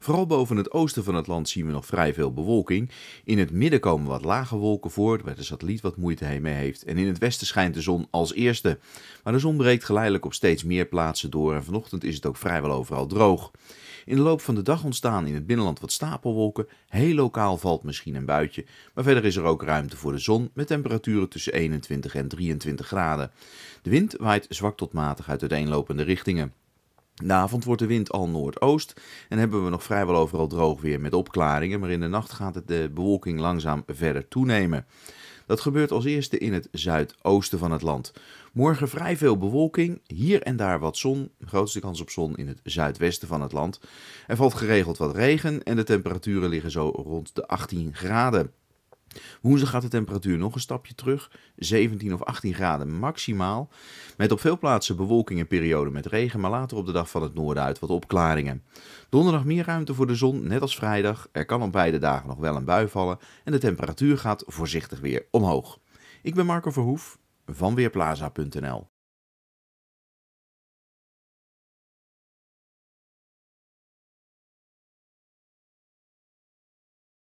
Vooral boven het oosten van het land zien we nog vrij veel bewolking. In het midden komen wat lage wolken voor, waar de satelliet wat moeite mee heeft. En in het westen schijnt de zon als eerste. Maar de zon breekt geleidelijk op steeds meer plaatsen door en vanochtend is het ook vrijwel overal droog. In de loop van de dag ontstaan in het binnenland wat stapelwolken. Heel lokaal valt misschien een buitje, maar verder is er ook ruimte voor de zon met temperaturen tussen 21 en 23 graden. De wind waait zwak tot matig uit uiteenlopende richtingen. De avond wordt de wind al noordoost en hebben we nog vrijwel overal droog weer met opklaringen, maar in de nacht gaat de bewolking langzaam verder toenemen. Dat gebeurt als eerste in het zuidoosten van het land. Morgen vrij veel bewolking, hier en daar wat zon, grootste kans op zon in het zuidwesten van het land. Er valt geregeld wat regen en de temperaturen liggen zo rond de 18 graden. Woensdag gaat de temperatuur nog een stapje terug, 17 of 18 graden maximaal. Met op veel plaatsen bewolking en perioden met regen, maar later op de dag van het noorden uit wat opklaringen. Donderdag meer ruimte voor de zon, net als vrijdag. Er kan op beide dagen nog wel een bui vallen en de temperatuur gaat voorzichtig weer omhoog. Ik ben Marco Verhoef van Weerplaza.nl.